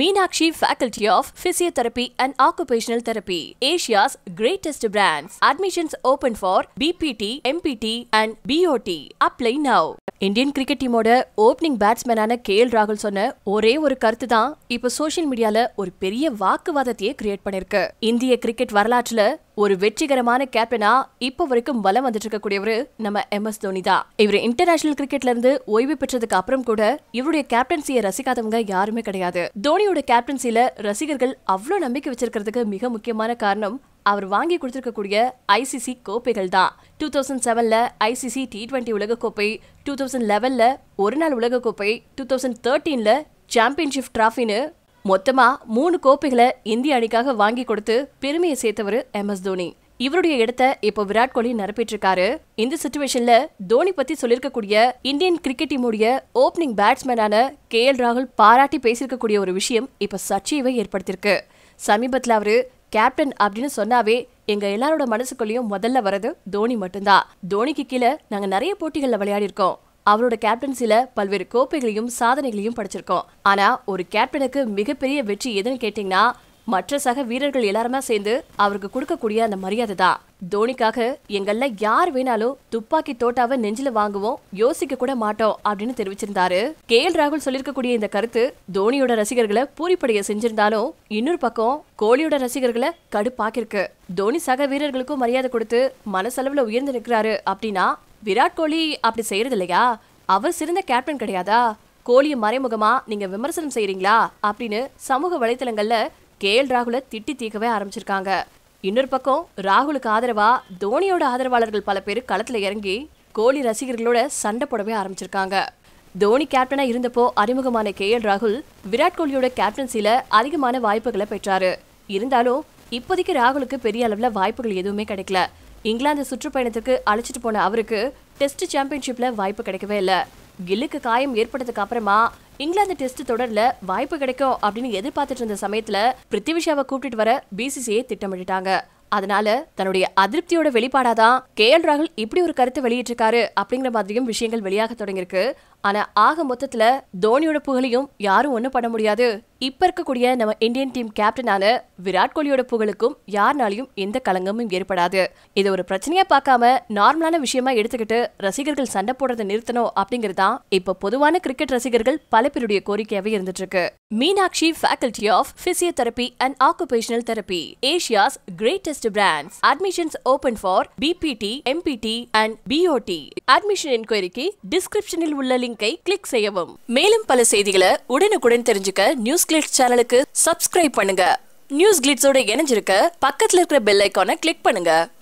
Meenakshi Faculty of Physiotherapy and Occupational Therapy, Asia's greatest brands. Admissions open for BPT, MPT and BOT. Apply now. Indian cricket டீமோட opening பேட்ஸ்மேனான K L ராகுல் சொன்ன ஒரே ஒரு கருத்து தான் இப்போ சோஷியல் மீடியால ஒரு பெரிய வாக்குவாதத்தையே கிரியேட் பண்ணிருக்கு இந்திய கிரிக்கெட் வரலாற்றுல ஒரு வெற்றிகரமான கேப்டனா இப்போ வரைக்கும் வலம் வந்துட்டு இருக்கக்கூடியவர் நம்ம எம் எஸ் தோனி தான் இவர் இன்டர்நேஷனல் கிரிக்கெட்ல இருந்து ஓய்வு பெற்றதுக்கு அப்புறம் கூட இவருடைய கேப்டன்சியை ரசிக்காதவங்க யாருமே கிடையாது தோனியோட கேப்டன்சியில ரசிகர்கள் அவ்வளோ நம்பிக்கை வச்சிருக்கிறதுக்கு மிக முக்கியமான காரணம் அவர் வாங்கி கொடுத்துருக்கக்கூடிய ஐசிசி கோப்பைகள் தான் டூ தௌசண்ட் செவனில் ஐசிசி டி டுவெண்ட்டி உலகக்கோப்பை டூ தௌசண்ட் லெவனில் ஒரு நாள் உலகக்கோப்பை டூ தௌசண்ட் தேர்ட்டீனில் சாம்பியன்ஷிப் ட்ராஃபின்னு மொத்தமாக மூணு கோப்பைகளை இந்திய அணிக்காக வாங்கி கொடுத்து பெருமையை சேர்த்தவர் எம் எஸ் தோனி இவருடைய இடத்த இப்போ விராட் கோலி இருக்காரு இந்த சுச்சுவேஷன்ல தோனி பத்தி சொல்லியிருக்கக்கூடிய இந்தியன் கிரிக்கெட் டீமுடைய ஓப்பனிங் பேட்ஸ்மேனான கே எல் ராகுல் பாராட்டி பேசியிருக்கக்கூடிய ஒரு விஷயம் இப்போ சர்ச்சையை ஏற்படுத்தியிருக்கு சமீபத்தில் அவரு கேப்டன் அப்படின்னு சொன்னாவே எங்க எல்லாரோட மனசுக்குள்ளேயும் முதல்ல வரது தோனி மட்டும்தான் தோனிக்கு கீழே நாங்க நிறைய போட்டிகள்ல விளையாடி இருக்கோம் அவரோட கேப்டன்சில பல்வேறு கோப்பைகளையும் சாதனைகளையும் படிச்சிருக்கோம் ஆனா ஒரு கேப்டனுக்கு மிகப்பெரிய வெற்றி எதுன்னு கேட்டீங்கன்னா மற்ற சக வீரர்கள் எல்லாருமே சேர்ந்து அவருக்கு கொடுக்கக்கூடிய அந்த மரியாதை தான் தோனிக்காக எங்கள்ல யார் வேணாலும் துப்பாக்கி தோட்டாவை நெஞ்சில வாங்குவோம் யோசிக்க கூட மாட்டோம் அப்படின்னு தெரிவிச்சிருந்தாரு கே எல் ராகுல் சொல்லிருக்கக்கூடிய இந்த கருத்து தோனியோட ரசிகர்களை பூரிப்படைய செஞ்சிருந்தாலும் இன்னொரு பக்கம் கோலியோட ரசிகர்களை கடுப்பாக்கிருக்கு தோனி சக வீரர்களுக்கும் மரியாதை கொடுத்து மனசளவுல உயர்ந்து நிற்கிறாரு அப்படின்னா விராட் கோலி அப்படி செய்யறது இல்லையா அவர் சிறந்த கேப்டன் கிடையாதா கோலியை மறைமுகமா நீங்க விமர்சனம் செய்யறீங்களா அப்படின்னு சமூக வலைத்தளங்கள்ல கே எல் ராகுல திட்டி தீக்கவே ஆரம்பிச்சிருக்காங்க இன்னொரு பக்கம் ராகுலுக்கு ஆதரவா தோனியோட ஆதரவாளர்கள் பல பேர் களத்துல இறங்கி கோலி ரசிகர்களோட சண்டை போடவே ஆரம்பிச்சிருக்காங்க தோனி கேப்டனா இருந்தப்போ அறிமுகமான கே எல் ராகுல் விராட் கோலியோட கேப்டன்சில அதிகமான வாய்ப்புகளை பெற்றாரு இருந்தாலும் இப்போதைக்கு ராகுலுக்கு பெரிய அளவுல வாய்ப்புகள் எதுவுமே கிடைக்கல இங்கிலாந்து சுற்றுப்பயணத்துக்கு அழைச்சிட்டு போன அவருக்கு டெஸ்ட் சாம்பியன்ஷிப்ல வாய்ப்பு கிடைக்கவே இல்லை கில்லுக்கு காயம் ஏற்பட்டதுக்கு அப்புறமா இங்கிலாந்து டெஸ்ட் தொடர்ல வாய்ப்பு கிடைக்கும் அப்படின்னு எதிர்பார்த்துட்டு இருந்த சமயத்துல பிருத்திவிஷாவை கூப்பிட்டு வர பிசிசிஐ திட்டமிட்டாங்க அதனால தன்னுடைய அதிருப்தியோட வெளிப்பாடாதான் கே எல் ராகுல் இப்படி ஒரு கருத்தை வெளியிட்டிருக்காரு அப்படிங்கிற மாதிரியும் விஷயங்கள் வெளியாக தொடங்கியிருக்கு ஆனா ஆக மொத்தத்துல தோனியோட புகழையும் யாரும் ஒன்றும் பண்ண முடியாது இப்ப இருக்கக்கூடிய நம்ம இந்தியன் டீம் கேப்டனான விராட் கோலியோட புகழுக்கும் யாருனாலையும் எந்த களங்கமும் ஏற்படாது இது ஒரு பிரச்சனையா பார்க்காம நார்மலான விஷயமா எடுத்துக்கிட்டு ரசிகர்கள் சண்டை போடுறதை நிறுத்தணும் அப்படிங்கறதான் இப்ப பொதுவான கிரிக்கெட் ரசிகர்கள் பல பேருடைய கோரிக்கையாவே இருந்துட்டு இருக்கு Meenakshi faculty of physiotherapy and occupational therapy Asia's greatest brands admissions open for BPT MPT and BOT admission என்கொயரிக்கு டிஸ்கிரிப்ஷனில் உள்ள லிங்கை கிளிக் செய்யவும் மேலும் பல செய்திகளை உடனுக்குடன் தெரிஞ்சுக்க நியூஸ் கிளிக் சேனலுக்கு சப்ஸ்கிரைப் பண்ணுங்க நியூஸ் கிளிட்ஸோட இணைஞ்சிருக்க பக்கத்தில் இருக்கிற பெல் ஐக்கான கிளிக் பண்ணுங்க